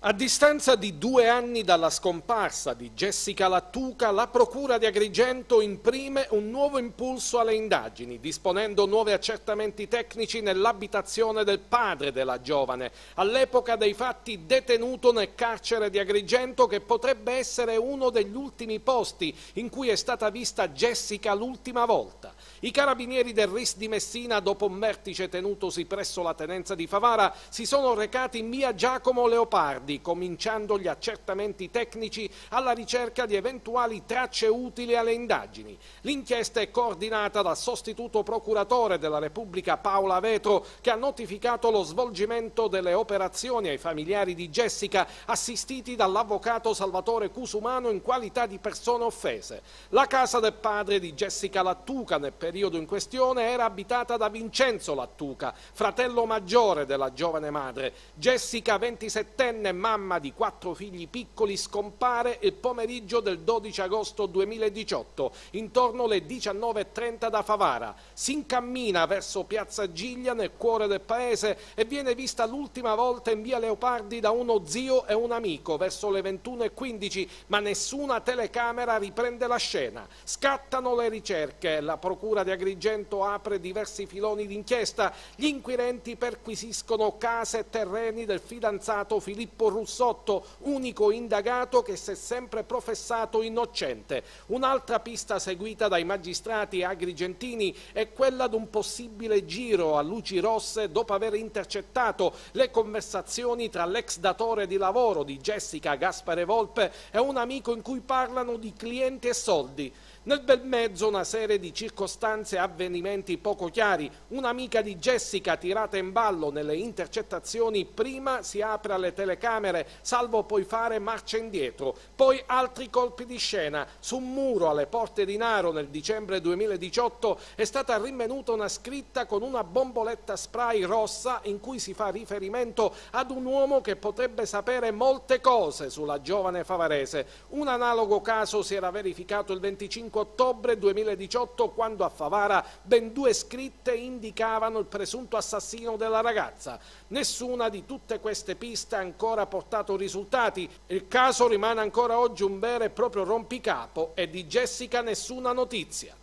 A distanza di due anni dalla scomparsa di Jessica Lattuca, la Procura di Agrigento imprime un nuovo impulso alle indagini, disponendo nuovi accertamenti tecnici nell'abitazione del padre della giovane, all'epoca dei fatti detenuto nel carcere di Agrigento, che potrebbe essere uno degli ultimi posti in cui è stata vista Jessica l'ultima volta. I carabinieri del RIS di Messina, dopo un vertice tenutosi presso la tenenza di Favara, si sono recati in via Giacomo Leopardi, Lombardi, cominciando gli accertamenti tecnici alla ricerca di eventuali tracce utili alle indagini. L'inchiesta è coordinata dal sostituto procuratore della Repubblica Paola Vetro, che ha notificato lo svolgimento delle operazioni ai familiari di Jessica, assistiti dall'avvocato Salvatore Cusumano in qualità di persone offese. La casa del padre di Jessica Lattuca nel periodo in questione era abitata da Vincenzo Lattuca, fratello maggiore della giovane madre. Jessica, 27enne, mamma di quattro figli piccoli, scompare il pomeriggio del 12 agosto 2018, intorno alle 19.30 da Favara. Si incammina verso Piazza Giglia, nel cuore del paese, e viene vista l'ultima volta in via Leopardi da uno zio e un amico verso le 21.15, ma nessuna telecamera riprende la scena. Scattano le ricerche, la procura di Agrigento apre diversi filoni d'inchiesta, gli inquirenti perquisiscono case e terreni del fidanzato Filippo Jacopo Russotto, unico indagato che si è sempre professato innocente. Un'altra pista seguita dai magistrati agrigentini è quella di un possibile giro a luci rosse dopo aver intercettato le conversazioni tra l'ex datore di lavoro di Jessica Gaspare Volpe e un amico in cui parlano di clienti e soldi. Nel bel mezzo una serie di circostanze e avvenimenti poco chiari. Un'amica di Jessica tirata in ballo nelle intercettazioni prima si apre alle telecamere, salvo poi fare marcia indietro. Poi altri colpi di scena. Su un muro alle porte di Naro nel dicembre 2018 è stata rinvenuta una scritta con una bomboletta spray rossa in cui si fa riferimento ad un uomo che potrebbe sapere molte cose sulla giovane favarese. Un analogo caso si era verificato il 25 25 ottobre 2018 quando a Favara ben due scritte indicavano il presunto assassino della ragazza. Nessuna di tutte queste piste ha ancora portato risultati. Il caso rimane ancora oggi un vero e proprio rompicapo e di Jessica nessuna notizia.